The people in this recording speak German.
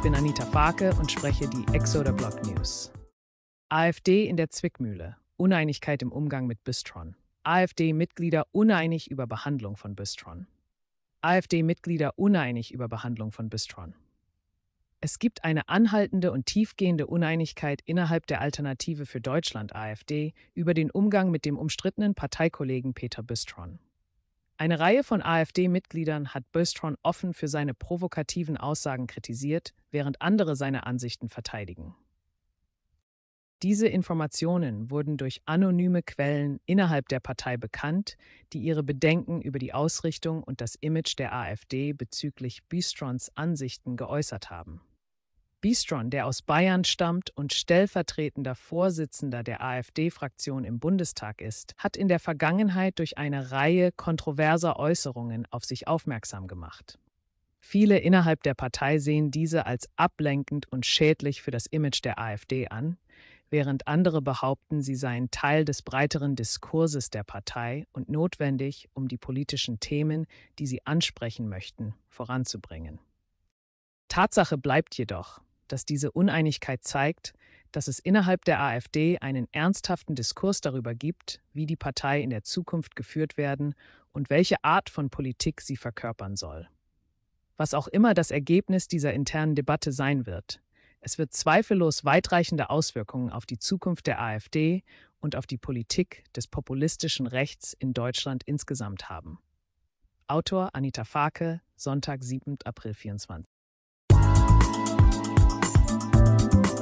Ich bin Anita Farke und spreche die Exoder Block News. AfD in der Zwickmühle. Uneinigkeit im Umgang mit Bistron. AfD-Mitglieder uneinig über Behandlung von Bistron. AfD-Mitglieder uneinig über Behandlung von Bistron. Es gibt eine anhaltende und tiefgehende Uneinigkeit innerhalb der Alternative für Deutschland AfD über den Umgang mit dem umstrittenen Parteikollegen Peter Bistron. Eine Reihe von AfD-Mitgliedern hat Böstron offen für seine provokativen Aussagen kritisiert, während andere seine Ansichten verteidigen. Diese Informationen wurden durch anonyme Quellen innerhalb der Partei bekannt, die ihre Bedenken über die Ausrichtung und das Image der AfD bezüglich Büstrons Ansichten geäußert haben. Bistron, der aus Bayern stammt und stellvertretender Vorsitzender der AfD-Fraktion im Bundestag ist, hat in der Vergangenheit durch eine Reihe kontroverser Äußerungen auf sich aufmerksam gemacht. Viele innerhalb der Partei sehen diese als ablenkend und schädlich für das Image der AfD an, während andere behaupten, sie seien Teil des breiteren Diskurses der Partei und notwendig, um die politischen Themen, die sie ansprechen möchten, voranzubringen. Tatsache bleibt jedoch, dass diese Uneinigkeit zeigt, dass es innerhalb der AfD einen ernsthaften Diskurs darüber gibt, wie die Partei in der Zukunft geführt werden und welche Art von Politik sie verkörpern soll. Was auch immer das Ergebnis dieser internen Debatte sein wird, es wird zweifellos weitreichende Auswirkungen auf die Zukunft der AfD und auf die Politik des populistischen Rechts in Deutschland insgesamt haben. Autor Anita Farke, Sonntag, 7. April 24.